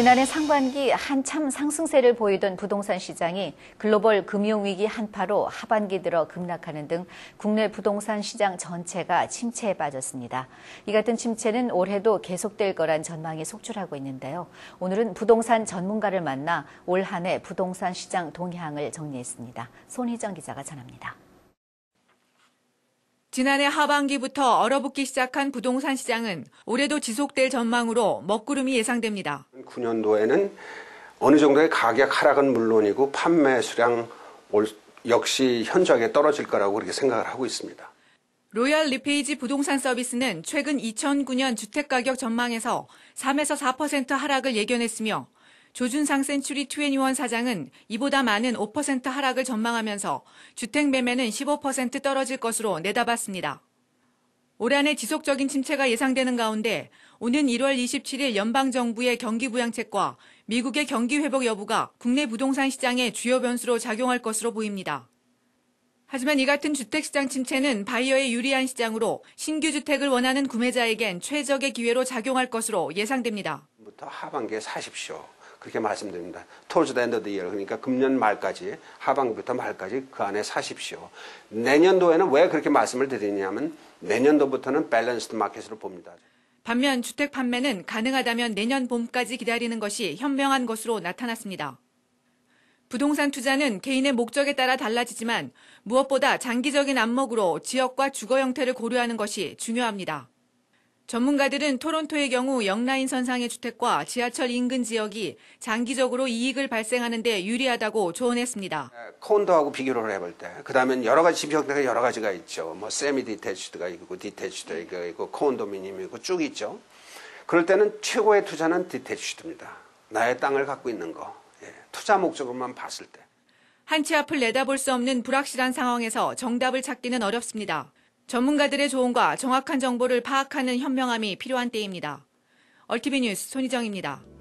지난해 상반기 한참 상승세를 보이던 부동산 시장이 글로벌 금융위기 한파로 하반기 들어 급락하는 등 국내 부동산 시장 전체가 침체에 빠졌습니다. 이 같은 침체는 올해도 계속될 거란 전망이 속출하고 있는데요. 오늘은 부동산 전문가를 만나 올한해 부동산 시장 동향을 정리했습니다. 손희정 기자가 전합니다. 지난해 하반기부터 얼어붙기 시작한 부동산 시장은 올해도 지속될 전망으로 먹구름이 예상됩니다. 2019년도에는 어느 정도의 가격 하락은 물론이고 판매 수량 역시 현저하게 떨어질 거라고 그렇게 생각을 하고 있습니다. 로얄 리페이지 부동산 서비스는 최근 2009년 주택가격 전망에서 3에서 4% 하락을 예견했으며 조준상 센츄리 21 사장은 이보다 많은 5% 하락을 전망하면서 주택 매매는 15% 떨어질 것으로 내다봤습니다. 올 한해 지속적인 침체가 예상되는 가운데 오는 1월 27일 연방정부의 경기부양책과 미국의 경기회복 여부가 국내 부동산 시장의 주요 변수로 작용할 것으로 보입니다. 하지만 이 같은 주택시장 침체는 바이어에 유리한 시장으로 신규 주택을 원하는 구매자에겐 최적의 기회로 작용할 것으로 예상됩니다. 뭐 하반기에 사십시오. 그렇게 말씀드립니다. towards the end of the year 그러니까 금년 말까지 하반기부터 말까지 그 안에 사십시오. 내년도에는 왜 그렇게 말씀을 드리냐면 내년도부터는 밸런스드 마켓으로 봅니다. 반면 주택 판매는 가능하다면 내년 봄까지 기다리는 것이 현명한 것으로 나타났습니다. 부동산 투자는 개인의 목적에 따라 달라지지만 무엇보다 장기적인 안목으로 지역과 주거 형태를 고려하는 것이 중요합니다. 전문가들은 토론토의 경우 영라인 선상의 주택과 지하철 인근 지역이 장기적으로 이익을 발생하는 데 유리하다고 조언했습니다. 예, 콘도하고 비교를 해볼 때, 그 다음엔 여러 가지 집 형태가 여러 가지가 있죠. 뭐 세미 디테치드가 있고 디테치드 있고 콘도미니미고쭉 있죠. 그럴 때는 최고의 투자는 디테치드입니다. 나의 땅을 갖고 있는 거, 예, 투자 목적으로만 봤을 때. 한치 앞을 내다볼 수 없는 불확실한 상황에서 정답을 찾기는 어렵습니다. 전문가들의 조언과 정확한 정보를 파악하는 현명함이 필요한 때입니다. 얼티비 뉴스 손희정입니다.